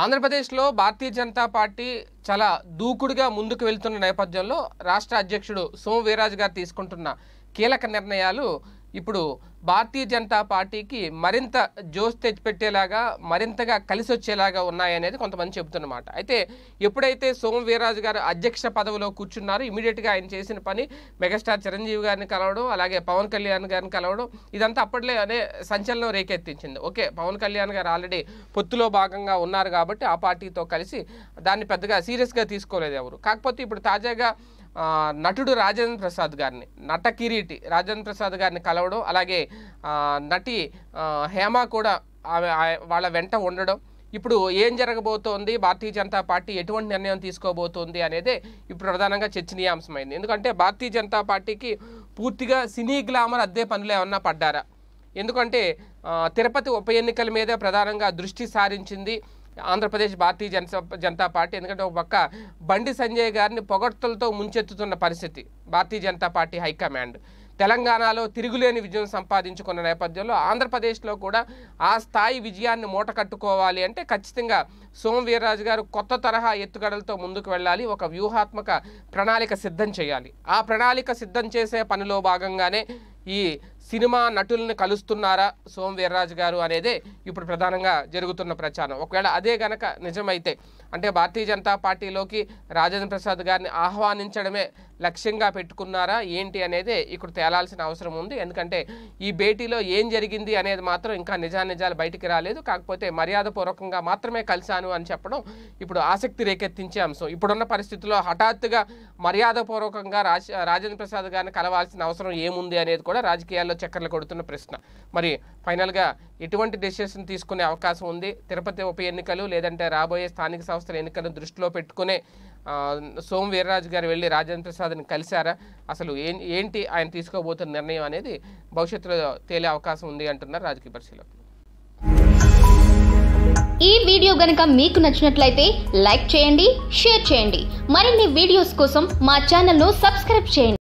ఆంధ్రప్రదేశ్లో భారతీయ జనతా పార్టీ చాలా దూకుడుగా ముందుకు వెళ్తున్న నేపథ్యంలో రాష్ట్ర అధ్యక్షుడు సోము వీరాజు గారు తీసుకుంటున్న కీలక నిర్ణయాలు ఇప్పుడు భారతీయ జనతా పార్టీకి మరింత జోష్ తెచ్చిపెట్టేలాగా మరింతగా కలిసి వచ్చేలాగా ఉన్నాయనేది కొంతమంది చెబుతున్నమాట అయితే ఎప్పుడైతే సోమ వీరరాజు గారు అధ్యక్ష పదవిలో కూర్చున్నారో ఇమీడియట్గా ఆయన చేసిన పని మెగాస్టార్ చిరంజీవి గారిని కలవడం అలాగే పవన్ కళ్యాణ్ గారిని కలవడం ఇదంతా అప్పట్లో అనే సంచలనం రేకెత్తించింది ఓకే పవన్ కళ్యాణ్ గారు ఆల్రెడీ పొత్తులో భాగంగా ఉన్నారు కాబట్టి ఆ పార్టీతో కలిసి దాన్ని పెద్దగా సీరియస్గా తీసుకోలేదు ఎవరు కాకపోతే ఇప్పుడు తాజాగా నటుడు రాజేంద్ర ప్రసాద్ గారిని నట కిరీటి రాజేంద్ర ప్రసాద్ గారిని కలవడం అలాగే నటి హేమ కూడా ఆమె వాళ్ళ వెంట ఉండడం ఇప్పుడు ఏం జరగబోతోంది భారతీయ జనతా పార్టీ ఎటువంటి నిర్ణయం తీసుకోబోతోంది అనేది ఇప్పుడు ప్రధానంగా చర్చనీయాంశమైంది ఎందుకంటే భారతీయ జనతా పార్టీకి పూర్తిగా సినీ గ్లామర్ అద్దే పనులు ఏమన్నా పడ్డారా ఎందుకంటే తిరుపతి ఉప ఎన్నికల మీద ప్రధానంగా దృష్టి సారించింది ఆంధ్రప్రదేశ్ భారతీయ జనతా పార్టీ ఎందుకంటే ఒక పక్క బండి సంజయ్ గారిని పొగడ్తలతో ముంచెత్తుతున్న పరిస్థితి భారతీయ జనతా పార్టీ హైకమాండ్ తెలంగాణలో తిరుగులేని విజయం సంపాదించుకున్న నేపథ్యంలో ఆంధ్రప్రదేశ్లో కూడా ఆ స్థాయి విజయాన్ని మూట కట్టుకోవాలి అంటే ఖచ్చితంగా సోమ్ వీర్రాజు గారు కొత్త తరహా ఎత్తుగడలతో ముందుకు వెళ్ళాలి ఒక వ్యూహాత్మక ప్రణాళిక సిద్ధం చేయాలి ఆ ప్రణాళిక సిద్ధం చేసే పనిలో భాగంగానే ఈ సినిమా నటులను కలుస్తున్నారా సోమ్ వీర్రాజు గారు అనేదే ఇప్పుడు ప్రధానంగా జరుగుతున్న ప్రచారం ఒకవేళ అదే గనక నిజమైతే అంటే భారతీయ జనతా పార్టీలోకి రాజేంద్ర ప్రసాద్ గారిని ఆహ్వానించడమే లక్ష్యంగా పెట్టుకున్నారా ఏంటి అనేది ఇక్కడ తేలాల్సిన అవసరం ఉంది ఎందుకంటే ఈ భేటీలో ఏం జరిగింది అనేది మాత్రం ఇంకా నిజానిజాలు బయటికి రాలేదు కాకపోతే మర్యాదపూర్వకంగా మాత్రమే కలిశాను అని చెప్పడం ఇప్పుడు ఆసక్తి రేకెత్తించే అంశం ఇప్పుడున్న పరిస్థితుల్లో హఠాత్తుగా మర్యాదపూర్వకంగా రాజేంద్ర ప్రసాద్ గారిని కలవాల్సిన అవసరం ఏముంది అనేది కూడా రాజకీయాల్లో చక్కర్లు కొడుతున్న ప్రశ్న మరి ఫైనల్గా ఎటువంటి డెసిషన్ తీసుకునే అవకాశం ఉంది తిరుపతి ఉప ఎన్నికలు లేదంటే రాబోయే స్థానిక సంస్థల ఎన్నికలను దృష్టిలో పెట్టుకునే సోము వీర్రాజు గారు వెళ్ళి రాజేంద్ర ప్రసాద్ని కలిశారా అసలు ఏంటి ఆయన తీసుకోబోతున్న నిర్ణయం అనేది భవిష్యత్తులో తేలే అవకాశం ఉంది అంటున్నారు రాజకీయ పరిశీలకులు ఈ వీడియో గనుక మీకు నచ్చినట్లయితే లైక్ చేయండి షేర్ చేయండి మరిన్ని వీడియోస్ కోసం మా ఛానల్ను సబ్స్క్రైబ్ చేయండి